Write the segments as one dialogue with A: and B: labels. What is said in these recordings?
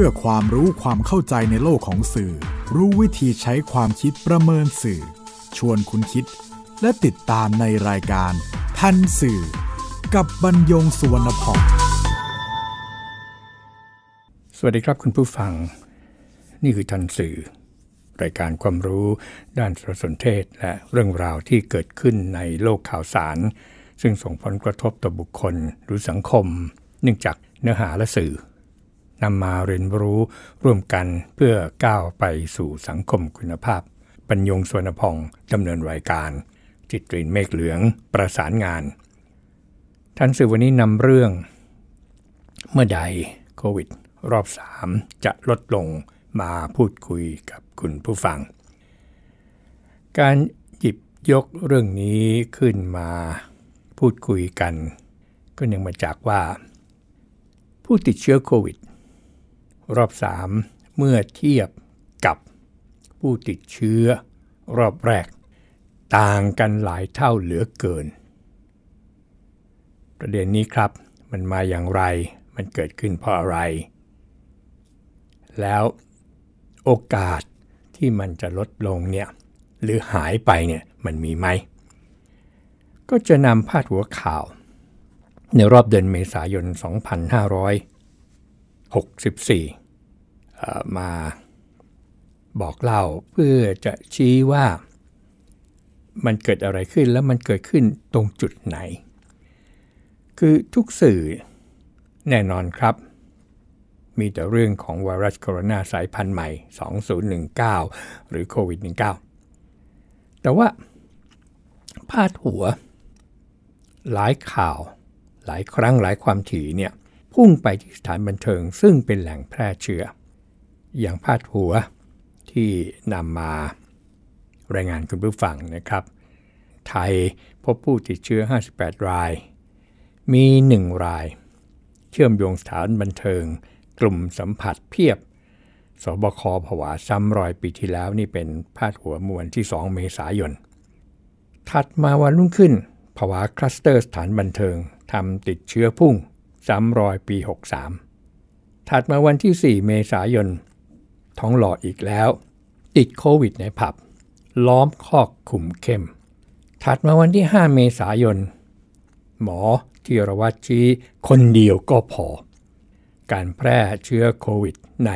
A: พื่อความรู้ความเข้าใจในโลกของสื่อ รู้วิธีใช้ความคิดประเมินสื่อ ชวนคุณคิดและติดตามในรายการ ทันสื่อกับบรรยงสุวรรณพรสวัสดีครับคุณผู้ฟัง นี่คือทันสื่อรายการความรู้ด้านสารสนเทศและเรื่องราวที่เกิดขึ้นในโลกข่าวสาร ซึ่งส่งผลกระทบต่อบุคคลหรือสังคม เนื่องจากเนื้อหาและสื่อนำมาเรียนรู้ร่วมกันเพื่อก้าวไปสู่สังคมคุณภาพ ปัญญงสวนพองดำเนินรายการ จิตรินเมฆเหลืองประสานงาน ท่านสื่อวันนี้นำเรื่อง เมื่อใดโควิด รอบ 3 จะลดลงมาพูดคุยกับคุณผู้ฟัง การหยิบยกเรื่องนี้ขึ้นมาพูดคุยกัน ก็ยังมาจากว่าผู้ติดเชื้อโควิดรอบ 3 เมื่อเทียบกับผู้ติดเชื้อ รอบแรก ต่างกันหลายเท่าเหลือเกิน ประเด็นนี้ครับมันมาอย่างไรมันเกิดขึ้นเพราะอะไร แล้วโอกาสที่มันจะลดลงเนี่ยหรือหายไปเนี่ยมันมีไหม ก็จะนำพาดหัวข่าว ในรอบเดือนเมษายน 2500 64 มาบอกเล่าเพื่อจะชี้ว่ามันเกิดอะไรขึ้นแล้วมันเกิดขึ้นตรงจุดไหน คือทุกสื่อแน่นอนครับ มีแต่เรื่องของไวรัสโคโรนาสายพันธุ์ใหม่ 2019หรือโควิด -19 แต่ว่าพาดหัวหลายข่าวหลายครั้งหลายความถี่เนี่ยพุ่งไปที่สถานบันเทิงซึ่งเป็นแหล่งแพร่เชื้อ อย่างพาดหัวที่นำมารายงานคุณผู้ฟังนะครับ ไทยพบผู้ติดเชื้อ 58 ราย มี 1 ราย เชื่อมโยงสถานบันเทิงกลุ่มสัมผัสเพียบ สบคผวาซ้ำรอยปีที่แล้วนี่เป็นพาดหัวมวลที่ 2 เมษายน ถัดมาวันรุ่งขึ้นผวาคลัสเตอร์สถานบันเทิงทำติดเชื้อพุ่งซ้ำรอยปี 63 ถัดมาวันที่ 4 เมษายนท้องหล่ออีกแล้ว ติดโควิดในผับ ล้อมคอกขุมเข้ม ถัดมาวันที่ 5 เมษายน หมอทีรวัตชี้คนเดียวก็พอ การแพร่เชื้อโควิดใน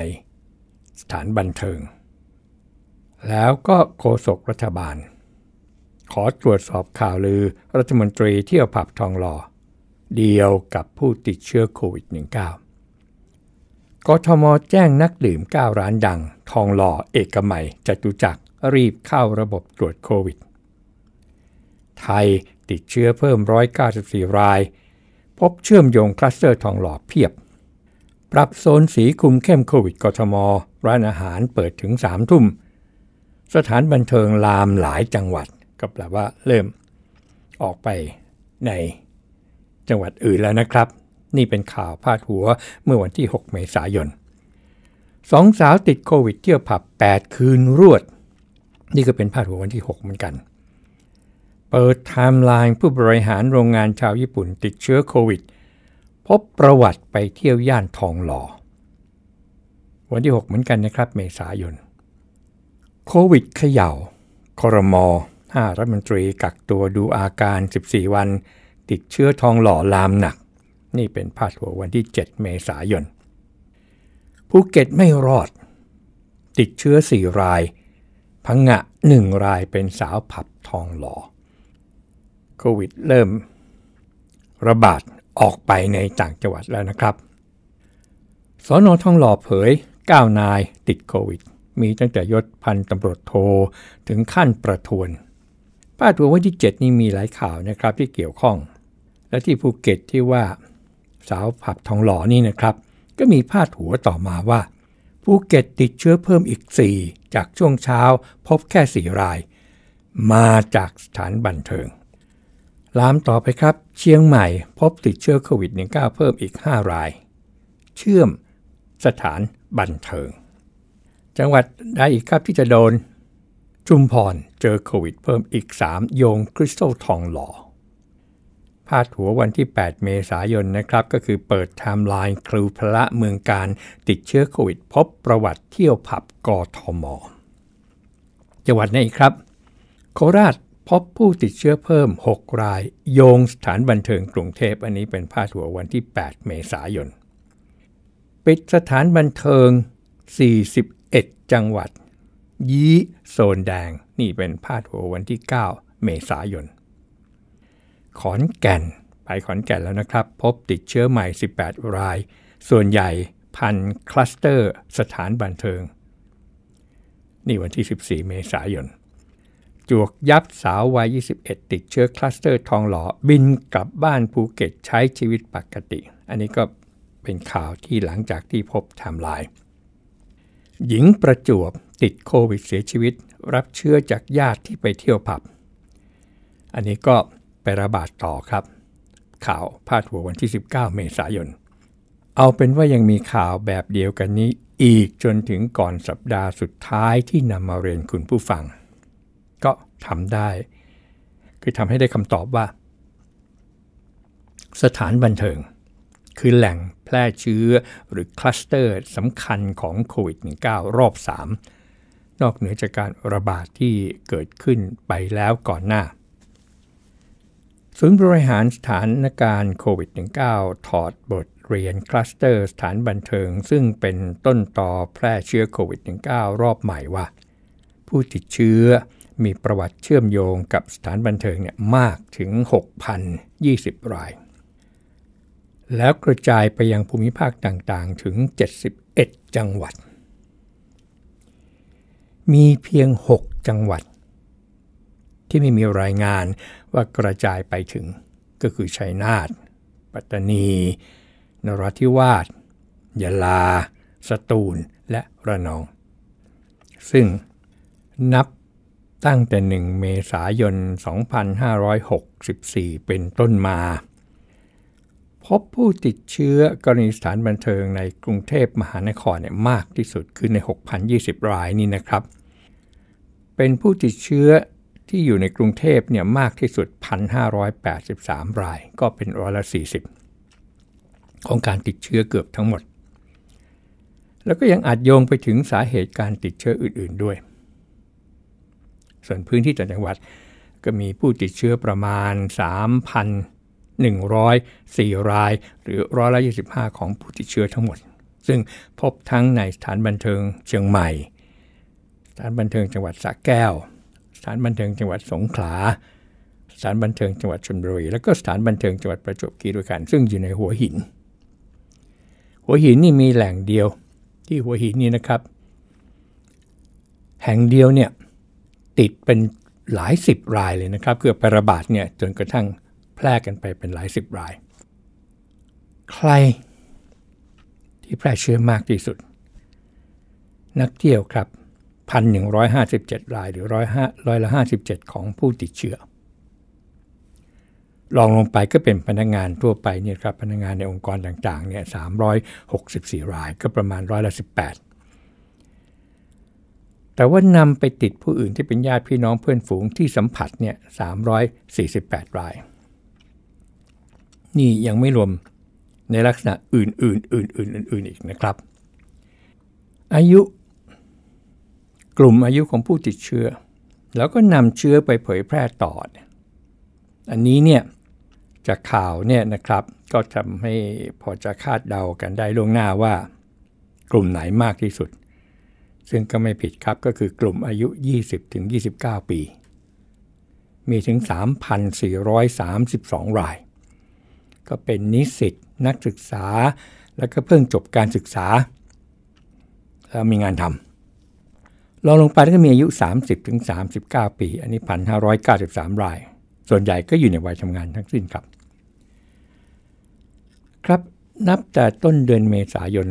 A: สถานบันเทิง แล้วก็โฆษกรัฐบาล ขอตรวจสอบข่าวลือรัฐมนตรีเที่ยวผับทองหล่อเดียวกับผู้ติดเชื้อโควิด -19 กทม แจ้งนักดื่ม 9 ร้านดังทองหล่อเอกมัยจตุจักร รีบเข้าระบบตรวจโควิด ไทยติดเชื้อเพิ่ม 194 ราย พบเชื่อมโยงคลัสเตอร์ทองหล่อเพียบ ปรับโซนสีคุมเข้มโควิดกทม ร้านอาหารเปิดถึง 3 ทุ่ม สถานบันเทิงลามหลายจังหวัดก็แปลว่าเริ่มออกไป ในจังหวัดอื่นแล้วนะครับ นี่เป็นข่าวพาดหัวเมื่อวันที่ 6 เมษายนสองสาวติดโควิดเที่ยวผับ 8 คืนรวด นี่ก็เป็นพาดหัววันที่ 6 เหมือนกัน เปิดไทม์ไลน์ผู้บริหารโรงงานชาวญี่ปุ่นติดเชื้อโควิด พบประวัติไปเที่ยวย่านทองหล่อ วันที่ 6 เหมือนกันนะครับ เมษายนโควิดเขยา่าคอรมอ5รัฐมนตรีกักตัวดูอาการ 14 วันติดเชื้อทองหล่อลามหนัก นี่เป็นพาดหัววันที่ 7 เมษายนภูเก็ตไม่รอด ติดเชื้อ 4 ราย พังงะ 1 รายเป็นสาวผับทองหล่อโควิดเริ่มระบาดออกไปในต่างจังหวัดแล้วนะครับสอนอทองหล่อเผย9นายติดโควิดมีตั้งแต่ยศพันตำรวจโทถึงขั้นประทวนป้าทัววันที่ 7 นี่มีหลายข่าวนะครับที่เกี่ยวข้องและที่ภูเก็ตที่ว่าสาวผับทองหล่อนี่นะครับ ก็มีพาดหัวต่อมาว่าภูเก็ตติดเชื้อเพิ่มอีก 4 จากช่วงเช้าพบแค่ 4 รายมาจากสถานบันเทิงลามต่อไปครับ เชียงใหม่พบติดเชื้อโควิด -19 เพิ่มอีก 5 ราย เชื่อมสถานบันเทิง จังหวัดใดอีกครับที่จะโดน จุมพรเจอโควิด เพิ่มอีก 3 โยงคริสตัลทองหล่อพาดหัววันที่ 8 เมษายนนะครับ ก็คือเปิดไทม์ไลน์ครูพระเมืองการติดเชื้อโควิด พบประวัติเที่ยวผับกทมจังหวัดไหนครับ โคราชพบผู้ติดเชื้อเพิ่ม 6 รายโยงสถานบันเทิงกรุงเทพอันนี้เป็นพาดหัววันที่ 8 เมษายน ปิดสถานบันเทิง 41 จังหวัด ยี้โซนแดงนี่เป็นพาดหัววันที่ 9 เมษายนขอนแก่นไปขอนแก่นแล้วนะครับ พบติดเชื้อใหม่ 18 ราย ส่วนใหญ่พันคลัสเตอร์สถานบันเทิง นี่วันที่ 14 เมษายน จวกยับสาววัย 21 ติดเชื้อคลัสเตอร์ทองหลอ่อบินกลับบ้านภูเก็ตใช้ชีวิตปกติ อันนี้ก็เป็นข่าวที่หลังจากที่พบไทม์ไลน์หญิงประจวบติดโควิดเสียชีวิต รับเชื้อจากญาติที่ไปเที่ยวผับ อันนี้ก็ไประบาดต่อครับ ข่าวพาดหัววันที่ 19 เมษายน เอาเป็นว่ายังมีข่าวแบบเดียวกันนี้อีกจนถึงก่อนสัปดาห์สุดท้ายที่นำมาเรียนคุณผู้ฟัง ก็ทำได้ คือทำให้ได้คำตอบว่า สถานบันเทิง คือแหล่งแพร่เชื้อหรือคลัสเตอร์สำคัญของโควิด -19 รอบ3 นอกเหนือจากการระบาดที่เกิดขึ้นไปแล้วก่อนหน้าศูนย์บริหารสถานการณ์โควิด -19 ถอดบทเรียนคลัสเตอร์สถานบันเทิงซึ่งเป็นต้นต่อแพร่เชื้อโควิด -19 รอบใหม่ว่า ผู้ติดเชื้อมีประวัติเชื่อมโยงกับสถานบันเทิงเนี่ยมากถึง 6,020 ราย แล้วกระจายไปยังภูมิภาคต่างๆ ถึง 71 จังหวัด มีเพียง 6 จังหวัดที่ไม่มีรายงานว่ากระจายไปถึงก็คือชัยนาทปัตตานี นราธิวาส ยะลา สตูลและระนอง ซึ่งนับตั้งแต่ 1เมษายน 2564 เป็นต้นมา พบผู้ติดเชื้อกรณีสถานบันเทิงในกรุงเทพมหานครเนี่ยมากที่สุดคือใน 6,020 รายนี่นะครับ เป็นผู้ติดเชื้อที่อยู่ในกรุงเทพเนี่ยมากที่สุด 1,583 ราย ก็เป็นร้อยละ 40 ของการติดเชื้อเกือบทั้งหมด แล้วก็ยังอาจโยงไปถึงสาเหตุการติดเชื้ออื่น ๆด้วย ส่วนพื้นที่ต่างจังหวัดก็มีผู้ติดเชื้อประมาณ 3,104รายหรือร้อยละ25ของผู้ติดเชื้อทั้งหมด ซึ่งพบทั้งในสถานบันเทิงเชียงใหม่สถานบันเทิงจังหวัดสระแก้วสถานบันเทิงจังหวัดสงขลา สถานบันเทิงจังหวัดชลบุรีแล้วก็สถานบันเทิงจังหวัดประจวบคีรีขันธ์ซึ่งอยู่ในหัวหิน หัวหินนี่มีแหล่งเดียว ที่หัวหินนี่นะครับ แห่งเดียวเนี่ยติดเป็นหลายสิบรายเลยนะครับเกือบไประบาดเนี่ยจนกระทั่งแพร่กันไปเป็นหลายสิบราย ใครที่แพร่เชื้อมากที่สุด นักเที่ยวครับ1,157 รายหรือร้อยห้าร้อยละ57 ของผู้ติดเชื้อ ลองลงไปก็เป็นพนักงานทั่วไปเนี่ยครับพนักงานในองค์กรต่างๆเนี่ย364รายก็ประมาณร้อยละ18แต่ว่านำไปติดผู้อื่นที่เป็นญาติพี่น้องเพื่อนฝูงที่สัมผัสเนี่ย348 ราย นี่ยังไม่รวมในลักษณะอื่นๆอื่นๆอื่นๆอีกนะครับ อายุกลุ่มอายุของผู้ติดเชื้อ แล้วก็นำเชื้อไปเผยแพร่ต่ออันนี้เนี่ยจากข่าวเนี่ยนะครับก็ทำให้พอจะคาดเดากันได้ล่วงหน้าว่ากลุ่มไหนมากที่สุด ซึ่งก็ไม่ผิดครับก็คือกลุ่มอายุ 20-29 ปี มีถึง 3,432 ราย ก็เป็นนิสิตนักศึกษาและก็เพิ่งจบการศึกษา แล้วมีงานทำลองลงไปก็มีอายุ 30ถึง39 ปี อันนี้พันห้าร้อยเก้าสิบสามราย ส่วนใหญ่ก็อยู่ในวัยทำงานทั้งสิ้นครับ ครับ นับแต่ต้นเดือนเมษายน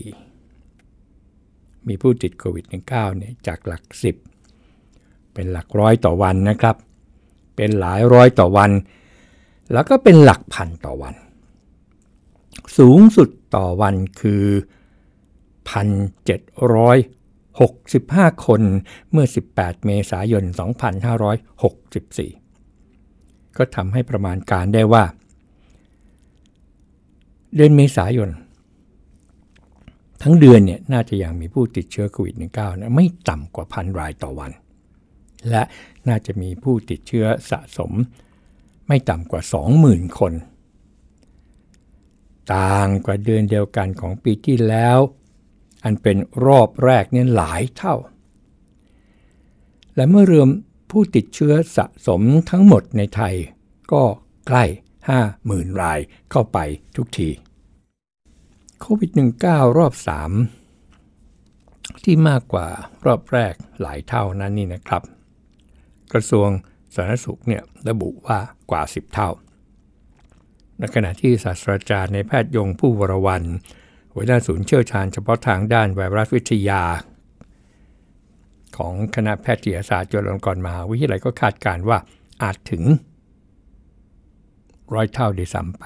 A: 2564 มีผู้ติดโควิด -19 เนี่ยจากหลัก 10 เป็นหลักร้อยต่อวันนะครับ เป็นหลายร้อยต่อวัน แล้วก็เป็นหลักพันต่อวัน สูงสุดต่อวันคือ 1,700 65 คนเมื่อ 18 เมษายน 2564ก็ทำให้ประมาณการได้ว่าเดือนเมษายนทั้งเดือนเนี่ยน่าจะยังมีผู้ติดเชื้อโควิด -19 นะไม่ต่ำกว่าพันรายต่อวัน และน่าจะมีผู้ติดเชื้อสะสมไม่ต่ำกว่า 20,000 คน ต่างกว่าเดือนเดียวกันของปีที่แล้วอันเป็นรอบแรกเนี่ยหลายเท่า และเมื่อรวมผู้ติดเชื้อสะสมทั้งหมดในไทย ก็ใกล้ 50,000 รายเข้าไปทุกทีโควิด -19 รอบ 3 ที่มากกว่ารอบแรกหลายเท่านั้นนี่นะครับ กระทรวงสาธารณสุขเนี่ยระบุว่ากว่า 10 เท่าในขณะที่ศาสตราจารย์ในแพทย์ยงผู้วรวันหัวหน้าศูนย์เชี่ยวชาญเฉพาะทางด้านไวรัสวิทยาของคณะแพทยศาสตร์จุฬาลงกรณ์มหาวิทยาลัยก็คาดการว่าอาจถึงร้อยเท่าเด้ซ้ำไป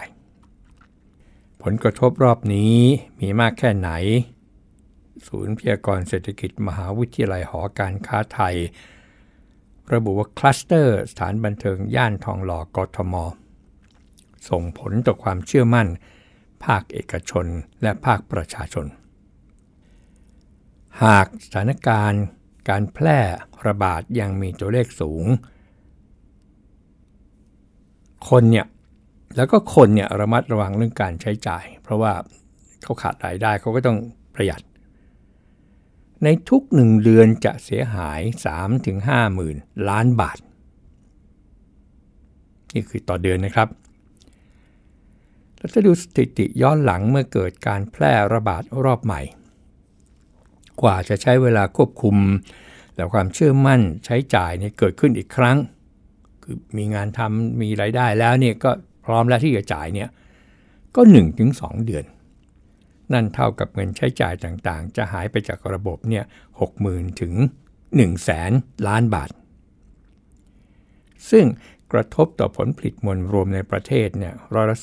A: ผลกระทบรอบนี้มีมากแค่ไหน ศูนย์พยากรเศรษฐกิจมหาวิทยาลัยหอการค้าไทย ระบุว่าคลัสเตอร์สถานบันเทิงย่านทองหล่อกทม ส่งผลต่อความเชื่อมั่นภาคเอกชนและภาคประชาชน หากสถานการณ์การแพร่ระบาดยังมีตัวเลขสูง คนเนี่ยแล้วก็คนเนี่ยระมัดระวังเรื่องการใช้จ่าย เพราะว่าเขาขาดรายได้เขาก็ต้องประหยัด ในทุกหนึ่งเดือนจะเสียหาย 3-5หมื่นล้านบาท นี่คือต่อเดือนนะครับแล้วถดูสถิติย้อนหลังเมื่อเกิดการแพร่ระบาดรอบใหม่ กว่าจะใช้เวลาควบคุมและความเชื่อมั่นใช้จ่ายเนี่ยเกิดขึ้นอีกครั้งคือมีงานทำมีรายได้แล้วเนี่ยก็พร้อมแล้วที่จะจ่ายเนี่ยก็ 1-2 เดือน นั่นเท่ากับเงินใช้จ่ายต่างๆ จะหายไปจากระบบเนี่ยหกหมื่นถึง1น0 0 0แสนล้านบาท ซึ่งกระทบต่อผลผลิตมวลรวมในประเทศเนี่ยร้อยละ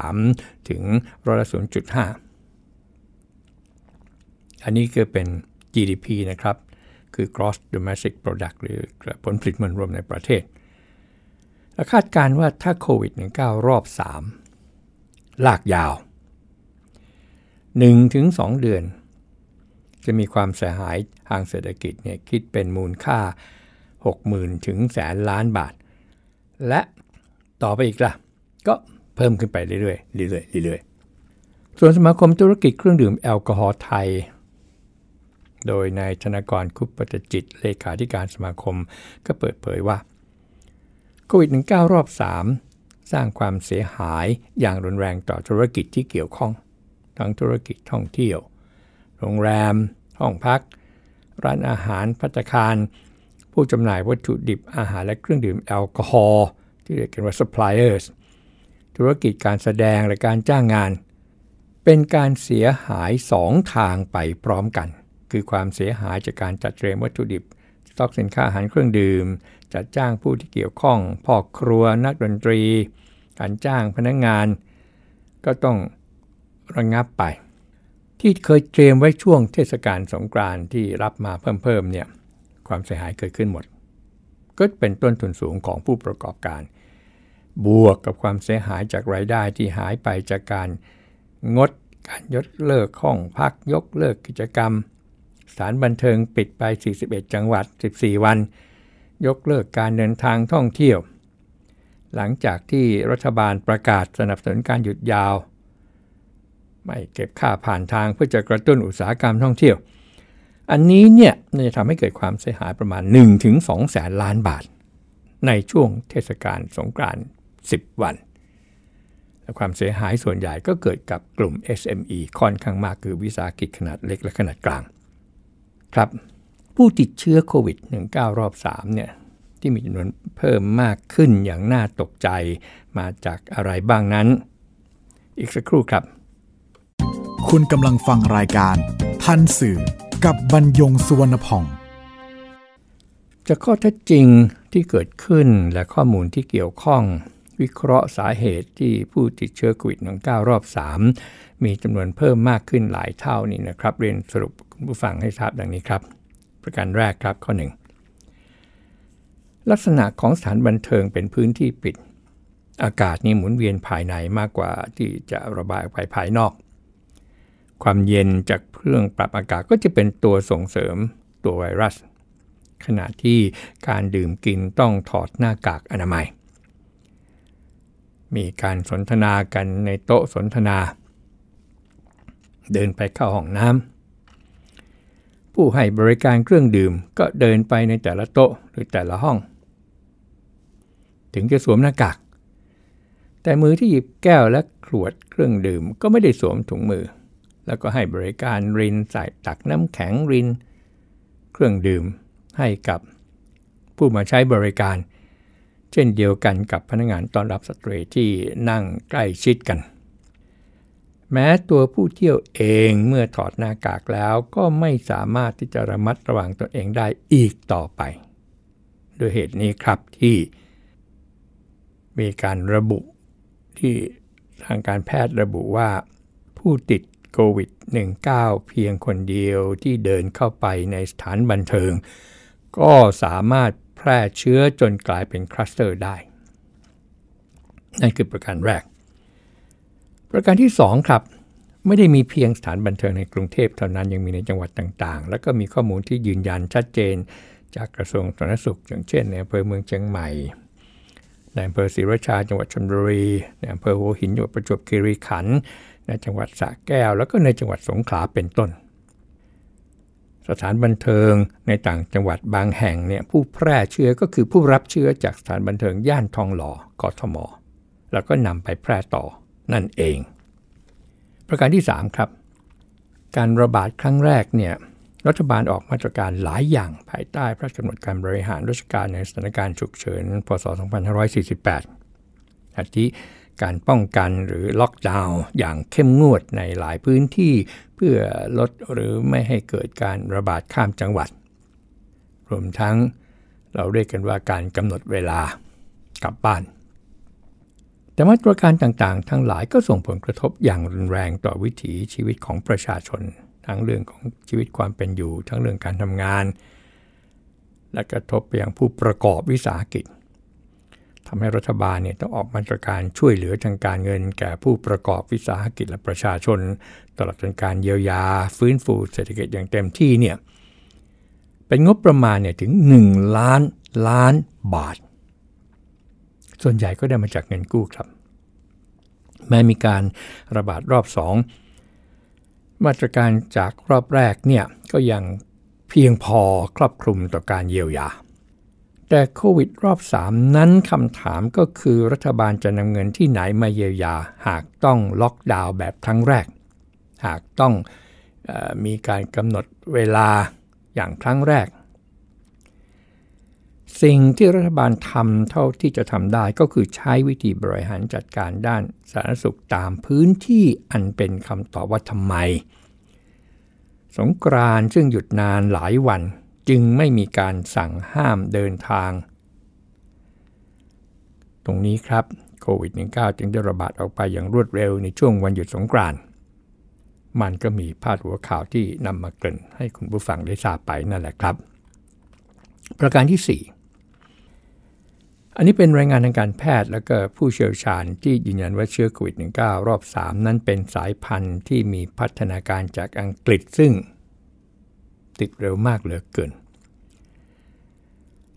A: 0.3ถึงร้อยละ0.5 อันนี้คือเป็น GDP นะครับ คือ gross domestic product หรือผลผลิตมวลรวมในประเทศและคาดการว่าถ้าโควิด -19 รอบ 3 ลากยาว 1-2 เดือนจะมีความเสียหายทางเศรษฐกิจเนี่ยคิดเป็นมูลค่า 60,000 ถึงแสนล้านบาทและต่อไปอีกละ่ะก็เพิ่มขึ้นไปเรื่อยๆเรื่อยๆเรื่อยๆส่วนสมาคมธุรกิจเครื่องดื่มแอลกอฮอล์ไทย โดยนายธนกรคุปปตจิตเลขาธิการสมาคมก็เปิดเผยว่าโควิด -19 รอบ 3 สร้างความเสียหายอย่างรุนแรงต่อธุรกิจที่เกี่ยวข้อง ทั้งธุรกิจท่องเที่ยว โรงแรม ห้องพัก ร้านอาหารพัตคารผู้จำหน่ายวัตถุดิบอาหารและเครื่องดื่มแอลกอฮอล์ที่เรียกกันว่า suppliers ธุรกิจการแสดงและการจ้างงาน เป็นการเสียหายสองทางไปพร้อมกัน คือความเสียหายจากการจัดเตรียมวัตถุดิบสต็อกสินค้าอาหารเครื่องดื่ม จัดจ้างผู้ที่เกี่ยวข้องพ่อครัวนักดนตรี การจ้างพนักงงาน ก็ต้องระงงับไป ที่เคยเตรียมไว้ช่วงเทศกาลสงกรานที่รับมาเพิ่มๆเนี่ยความเสียหายเกิดขึ้นหมด ก็เป็นต้นทุนสูงของผู้ประกอบการ บวกกับความเสียหายจากรายได้ที่หายไปจากการงด การยกเลิกห้องพักยกเลิกกิจกรรมสถานบันเทิงปิดไป 41 จังหวัด 14 วัน ยกเลิกการเดินทางท่องเที่ยว หลังจากที่รัฐบาลประกาศสนับสนุนการหยุดยาว ไม่เก็บค่าผ่านทางเพื่อจะกระตุ้นอุตสาหกรรมท่องเที่ยวอันนี้เนี่ยจะทำให้เกิดความเสียหายประมาณ 1-2แสนล้านบาท ในช่วงเทศกาลสงกรานต์10 วันและความเสียหายส่วนใหญ่ก็เกิดกับกลุ่ม SME ค่อนข้างมากคือวิสาหกิจขนาดเล็กและขนาดกลาง ครับผู้ติดเชื้อโควิด -19 รอบ3เนี่ยที่มีจำนวนเพิ่มมากขึ้นอย่างน่าตกใจมาจากอะไรบ้างนั้น อีกสักครู่ครับ คุณกำลังฟังรายการทันสื่อกับบรรยงสุวรรณพ่องจากข้อเท็จจริงที่เกิดขึ้นและข้อมูลที่เกี่ยวข้อง วิเคราะห์สาเหตุที่ผู้ติดเชื้อโควิด -19 รอบ 3 มีจำนวนเพิ่มมากขึ้นหลายเท่านี่นะครับ เรียนสรุปคุณผู้ฟังให้ทราบดังนี้ครับ ประการแรกครับข้อ 1 ลักษณะของสถานบันเทิงเป็นพื้นที่ปิด อากาศนี่หมุนเวียนภายในมากกว่าที่จะระบายไปภายนอกความเย็นจากเครื่องปรับอากาศก็จะเป็นตัวส่งเสริมตัวไวรัส ขณะที่การดื่มกินต้องถอดหน้ากากอนามัย มีการสนทนากันในโต๊ะสนทนา เดินไปเข้าห้องน้ำผู้ให้บริการเครื่องดื่มก็เดินไปในแต่ละโต๊ะหรือแต่ละห้อง ถึงจะสวมหน้ากาก แต่มือที่หยิบแก้วและขวดเครื่องดื่มก็ไม่ได้สวมถุงมือแล้วก็ให้บริการรินใส่ตักน้ำแข็งริน เครื่องดื่มให้กับผู้มาใช้บริการ เช่นเดียวกันกับพนักงานต้อนรับสตรีที่นั่งใกล้ชิดกัน แม้ตัวผู้เที่ยวเองเมื่อถอดหน้ากากแล้วก็ไม่สามารถที่จะระมัดระวังตนเองได้อีกต่อไป โดยเหตุนี้ครับที่ มีการระบุที่ทางการแพทย์ระบุว่าผู้ติดควิด -19 เพียงคนเดียวที่เดินเข้าไปในสถานบันเทิง ก็สามารถแพร่เชื้อจนกลายเป็นคลัสเตอร์ได้ นั่นคือประการแรก ประการที่ 2 ครับ ไม่ได้มีเพียงสถานบันเทิงในกรุงเทพเท่านั้นยังมีในจังหวัดต่าง ๆ และก็มีข้อมูลที่ยืนยันชัดเจนจากกระทรวงสาธารณสุขอย่างเช่นในอำเภอเมืองเชียงใหม่ในอำเภอศรีราชาจังหวัดชลบุรีในอำเภอหัวหินจังหวัดประจวบคีรีขันธ์ในจังหวัดสระแก้ว แล้วก็ในจังหวัดสงขลาเป็นต้น สถานบันเทิงในต่างจังหวัดบางแห่งเนี่ยผู้แพร่เชื้อก็คือผู้รับเชื้อจากสถานบันเทิงย่านทองหล่อกทม แล้วก็นำไปแพร่ต่อนั่นเอง ประการที่ 3 ครับ การระบาดครั้งแรกเนี่ยรัฐบาลออกมาตรการหลายอย่างภายใต้พระราชกำหนดการบริหารราชการในสถานการณ์ฉุกเฉินพศ2548อาทิการป้องกันหรือล็อกดาวน์อย่างเข้มงวดในหลายพื้นที่เพื่อลดหรือไม่ให้เกิดการระบาดข้ามจังหวัด รวมทั้งเราเรียกกันว่าการกำหนดเวลากลับบ้าน แต่มาตรการต่างๆทั้งหลายก็ส่งผลกระทบอย่างรุนแรงต่อวิถีชีวิตของประชาชน ทั้งเรื่องของชีวิตความเป็นอยู่ทั้งเรื่องการทำงาน และกระทบไปยังผู้ประกอบวิสาหกิจทำให้รัฐบาลเนี่ยต้องออกมาตรการช่วยเหลือทางการเงินแก่ผู้ประกอบวิสาหกิจและประชาชน ตลอดจนการเยียวยา ฟื้นฟูเศรษฐกิจอย่างเต็มที่เนี่ยเป็นงบประมาณเนี่ยถึง 1 ล้านล้านบาท ส่วนใหญ่ก็ได้มาจากเงินกู้ครับ แม้มีการระบาดรอบ 2 มาตรการจากรอบแรกเนี่ยก็ยังเพียงพอครอบคลุมต่อการเยียวยาแต่โควิดรอบ 3 นั้นคำถามก็คือรัฐบาลจะนำเงินที่ไหนมาเยียวยาหากต้องล็อกดาวน์แบบครั้งแรก หากต้องอมีการกำหนดเวลาอย่างครั้งแรก สิ่งที่รัฐบาลทำเท่าที่จะทำได้ก็คือใช้วิธีบริหารจัดการด้านสาธารณสุขตามพื้นที่อันเป็นคำตอบว่าทำไม สงกรานซึ่งหยุดนานหลายวันจึงไม่มีการสั่งห้ามเดินทาง ตรงนี้ครับโควิด -19 จึงได้ระบาดออกไปอย่างรวดเร็วในช่วงวันหยุดสงกรานต์มันก็มีพาดหัวข่าวที่นำมาเกิน ให้คุณผู้ฟังได้ทราบไปนั่นแหละครับ ประการที่ 4 อันนี้เป็นรายงานทางการแพทย์และก็ผู้เชี่ยวชาญที่ยืนยันว่าเชื้อโควิด -19 รอบ 3 นั้นเป็นสายพันธุ์ที่มีพัฒนาการจากอังกฤษซึ่งติดเร็วมากเหลือเกิน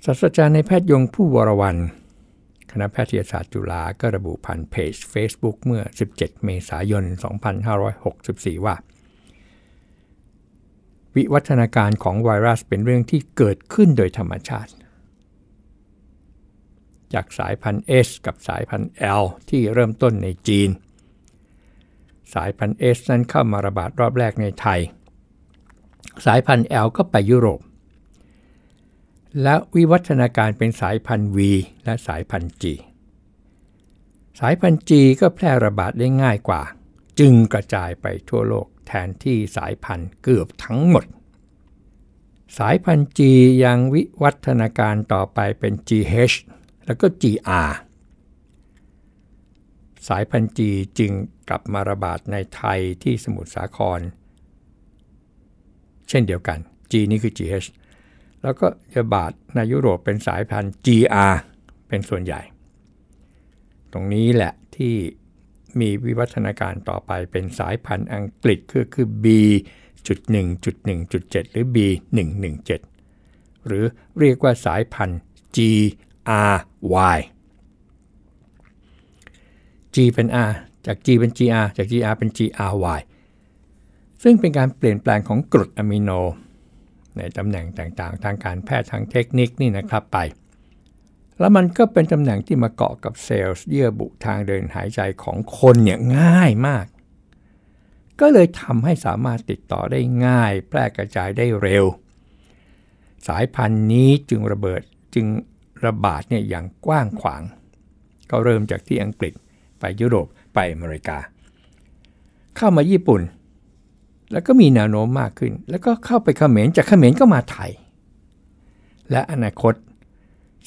A: ศาสตราจารย์ในแพทย์ยงผู้วรวัน คณะแพทยศาสตร์จุฬาก็ระบุผ่านเพจ Facebook เมื่อ 17 เมษายน 2564 ว่า วิวัฒนาการของไวรัสเป็นเรื่องที่เกิดขึ้นโดยธรรมชาติ จากสายพันธุ์ S กับสายพันธุ์ L ที่เริ่มต้นในจีน สายพันธุ์ S นั้นเข้ามาระบาดรอบแรกในไทยสายพันธุ์ L ก็ไปยุโรป และวิวัฒนาการเป็นสายพันธุ์ V และสายพันธุ์ G สายพันธุ์ G ก็แพร่ระบาดได้ง่ายกว่า จึงกระจายไปทั่วโลกแทนที่สายพันธุ์เกือบทั้งหมด สายพันธุ์ G ยังวิวัฒนาการต่อไปเป็น GH แล้วก็ GR สายพันธุ์ G จึงกลับมาระบาดในไทยที่สมุทรสาครเช่นเดียวกัน G นี่คือ GH แล้วก็ยาบาดในยุโรปเป็นสายพันธุ์ GR เป็นส่วนใหญ่ ตรงนี้แหละที่มีวิวัฒนาการต่อไปเป็นสายพันธุ์อังกฤษคือคือ B.1.1.7 หรือ B117 หรือเรียกว่าสายพันธุ์ GRY G เป็น R จาก G เป็น GR จาก GR เป็น GRY ซึ่งเป็นการเปลี่ยนแปลงของกรดอะมิโน ในตำแหน่งต่างๆ ทางการแพทย์ทางเทคนิคนี่นะครับไป แล้วมันก็เป็นตำแหน่งที่มาเกาะกับเซลล์เยื่อบุทางเดินหายใจของคนเนี่ยง่ายมาก ก็เลยทำให้สามารถติดต่อได้ง่ายแพร่กระจายได้เร็ว สายพันธุ์นี้จึงระเบิดจึงระบาดเนี่ยอย่างกว้างขวาง ก็เริ่มจากที่อังกฤษไปยุโรปไปอเมริกา เข้ามาญี่ปุ่นแล้วก็มีแนวโน้มมากขึ้น แล้วก็เข้าไปเขมร จากเขมรก็มาไทย และอนาคต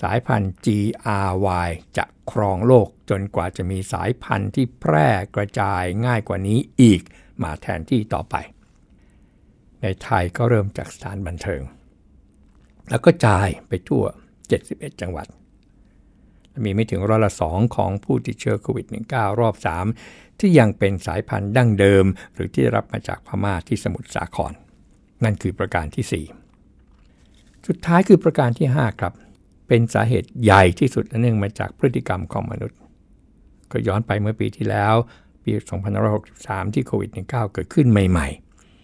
A: สายพันธุ์ GRY จะครองโลกจนกว่าจะมีสายพันธุ์ที่แพร่กระจายง่ายกว่านี้อีกมาแทนที่ต่อไป ในไทยก็เริ่มจากสถานบันเทิง แล้วก็จายไปทั่ว 71 จังหวัดมีไม่ถึงร้อยละสองของผู้ติดเชื้อโควิด -19 รอบ3ที่ยังเป็นสายพันธุ์ดั้งเดิม หรือที่รับมาจากพม่าที่สมุทรสาครนั่นคือประการที่ 4 สุดท้ายคือประการที่ 5 ครับ เป็นสาเหตุใหญ่ที่สุดเนื่องมาจากพฤติกรรมของมนุษย์ ก็ย้อนไปเมื่อปีที่แล้ว ปี2563 ที่โควิด -19 เกิดขึ้นใหม่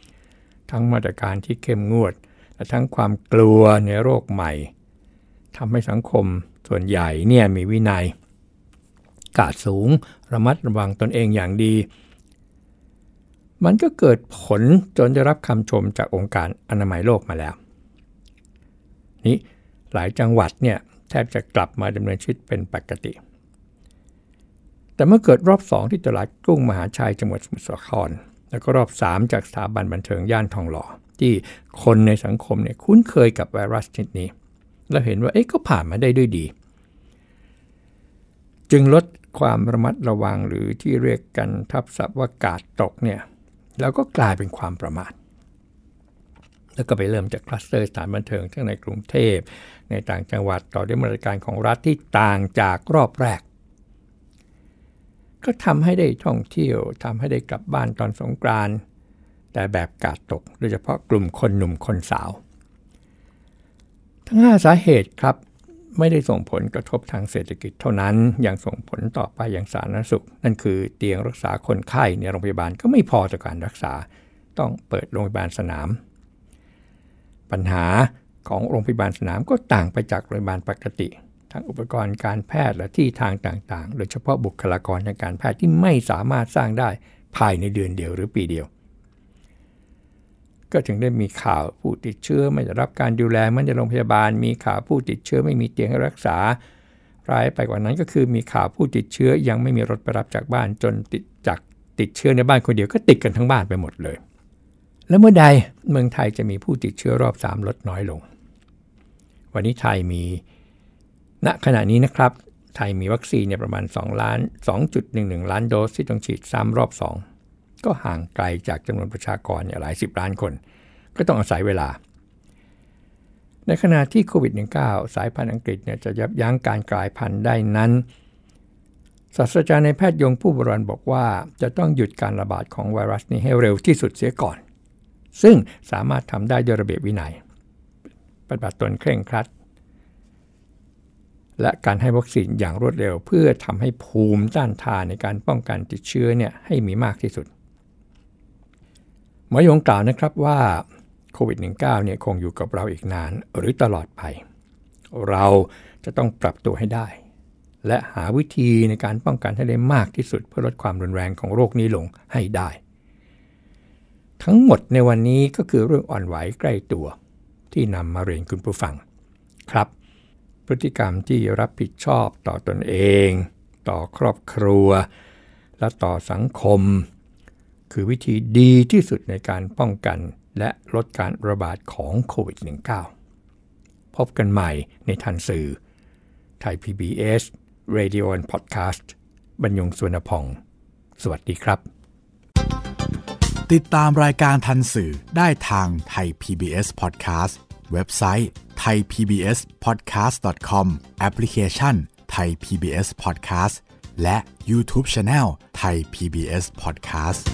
A: ๆ ทั้งมาตรการที่เข้มงวด และทั้งความกลัวในโรคใหม่ทำให้สังคมส่วนใหญ่เนี่ยมีวินยัย กาดสูง ระมัดระวังตนเองอย่างดี มันก็เกิดผลจนจะรับคำชมจากองค์การอนามัยโลกมาแล้วนี้หลายจังหวัดเนี่ยแทบจะกลับมาดำเนินชีวิตเป็นปกติ แต่เมื่อเกิดรอบสองที่ตลาดกุ้งมหาชัยจังหวัดสมุทรสาคร แล้วก็รอบ 3 จากสถาบันบันเทิงย่านทองหล่อที่คนในสังคมเนี่ยคุ้นเคยกับไวรัสชนิดนี้แล้วเห็นว่าเอ๊ะก็ผ่านมาได้ด้วยดีจึงลดความระมัดระวังหรือที่เรียกกันทับศัพท์ว่ากาดตกเนี่ยแล้วก็กลายเป็นความประมาทแล้วก็ไปเริ่มจากคลัสเตอร์สถานบันเทิงทั้งในกรุงเทพในต่างจังหวัดต่อด้วยมาตรการของรัฐที่ต่างจากรอบแรก ก็ทำให้ได้ท่องเที่ยวทำให้ได้กลับบ้านตอนสงกรานต์แต่แบบกาดตกโดยเฉพาะกลุ่มคนหนุ่มคนสาว ทั้ง5สาเหตุครับไม่ได้ส่งผลกระทบทางเศรษฐกิจเท่านั้น ยังส่งผลต่อไปอย่างสาธารณสุข นั่นคือเตียงรักษาคนไข้ในโรงพยาบาลก็ไม่พอต่อการรักษา ต้องเปิดโรงพยาบาลสนาม ปัญหาของโรงพยาบาลสนามก็ต่างไปจากโรงพยาบาลปกติทั้งอุปกรณ์การแพทย์และที่ทางต่างๆ โดยเฉพาะบุคลากรทางการแพทย์ที่ไม่สามารถสร้างได้ภายในเดือนเดียวหรือปีเดียวก็ถึงได้มีข่าวผู้ติดเชื้อไม่ได้รับการดูแลไม่ได้โรงพยาบาลมีข่าวผู้ติดเชื้อไม่มีเตียงรักษาร้ายไปกว่านั้นก็คือมีข่าวผู้ติดเชื้อยังไม่มีรถไปรับจากบ้านจนติดจากติดเชื้อในบ้านคนเดียวก็ติดกันทั้งบ้านไปหมดเลย แล้วเมื่อใดเมืองไทยจะมีผู้ติดเชื้อรอบ 3 ลดน้อยลง วันนี้ไทยมี ณขณะนี้นะครับไทยมีวัคซีนเนี่ยประมาณ2ล้าน2.11 ล้านโดสที่ต้องฉีดซ้ำรอบ2ก็ห่างไกลจากจำนวนประชากร หลายสิบล้านคน ก็ต้องอาศัยเวลา ในขณะที่โควิด -19 สายพันธุ์อังกฤษเนี่ยจะยับยั้งการกลายพันธุ์ได้นั้นศาสตราจารย์ในแพทย์ยงผู้บรณบอกว่า จะต้องหยุดการระบาดของไวรัสนี้ให้เร็วที่สุดเสียก่อน ซึ่งสามารถทำได้โดยระเบียบวินัย ปฏิบัติตนเคร่งครัด และการให้วัคซีนอย่างรวดเร็ว เพื่อทำให้ภูมิต้านทานในการป้องกันติดเชื้อเนี่ยให้มีมากที่สุดหมอยงกล่าวนะครับว่าโควิด -19 เนี่ยคงอยู่กับเราอีกนานหรือตลอดไปเราจะต้องปรับตัวให้ได้ และหาวิธีในการป้องกันให้ได้มากที่สุด เพื่อลดความรุนแรงของโรคนี้ลงให้ได้ ทั้งหมดในวันนี้ก็คือเรื่องอ่อนไหวใกล้ตัว ที่นำมาเรียนคุณผู้ฟังครับ พฤติกรรมที่รับผิดชอบต่อตอนเอง ต่อครอบครัว และต่อสังคมคือวิธีดีที่สุดในการป้องกันและลดการระบาดของโควิด -19 พบกันใหม่ในทันสื่อไทย PBS Radio and Podcast บรรยงสวนพอง สวัสดีครับ ติดตามรายการทันสื่อได้ทางไทย PBS Podcast เว็บไซต์ thaipbspodcast.com แอปพลิเคชัน Thai PBS Podcast และ YouTube Channel ไทย PBS Podcast